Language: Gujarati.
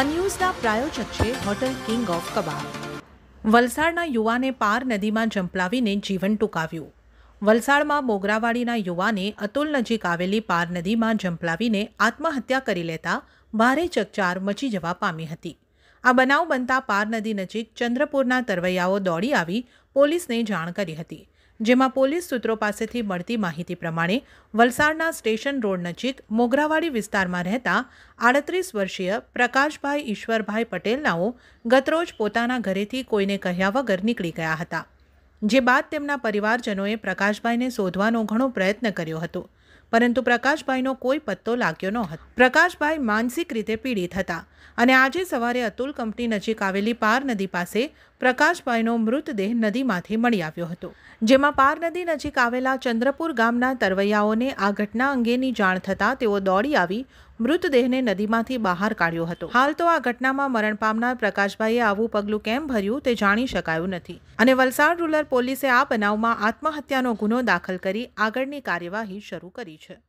આ ન્યૂઝના પ્રાયોજક છે હોટલ કિંગ ઓફ કબાબ વલસાડના યુવાને પાર નદીમાં જંપલાવીને જીવન ટૂંકાવ્યું વલસાડમાં મોગરાવાડીના યુવાને અતુલ નજીક આવેલી પાર નદીમાં જંપલાવીને આત્મહત્યા કરી લેતા ભારે ચકચાર મચી જવા પામી હતી આ બનાવ બનતા પાર નદી નજીક ચંદ્રપુરના તરવૈયાઓ દોડી આવી પોલીસને જાણ કરી હતી જેમાં પોલીસ સૂત્રો પાસેથી મળતી માહિતી પ્રમાણે વલસાડના સ્ટેશન રોડ નજીક મોગરાવાડી વિસ્તારમાં રહેતા આડત્રીસ વર્ષીય પ્રકાશભાઈ ઈશ્વરભાઈ પટેલનાઓ ગતરોજ પોતાના ઘરેથી કોઈને કહ્યા વગર નીકળી ગયા હતા જે બાદ તેમના પરિવારજનોએ પ્રકાશભાઈને શોધવાનો ઘણો પ્રયત્ન કર્યો હતો પરંતુ પ્રકાશભાઈનો કોઈ પત્તો લાગ્યો ન હતો પ્રકાશભાઈ માનસિક રીતે પીડિત હતા અને આજે સવારે અતુલ કંપની નજીક આવેલી પાર નદી પાસે પ્રકાશભાઈનો મૃતદેહ નદીમાંથી મળી આવ્યો હતો જેમાં પાર નદી નજીક આવેલા ચંદ્રપુર ગામના તરવૈયાઓને આ ઘટના અંગેની જાણ થતાં તેઓ દોડી આવી મૃતદેહને નદીમાંથી બહાર કાઢ્યો હતો હાલ તો આ ઘટનામાં મરણ પામનાર પ્રકાશભાઈએ આવું પગલું કેમ ભર્યું તે જાણી શકાયું નથી અને વલસાડ રૂરલ પોલીસે આ બનાવમાં આત્મહત્યાનો ગુનો દાખલ કરી આગળની કાર્યવાહી શરૂ કરી છે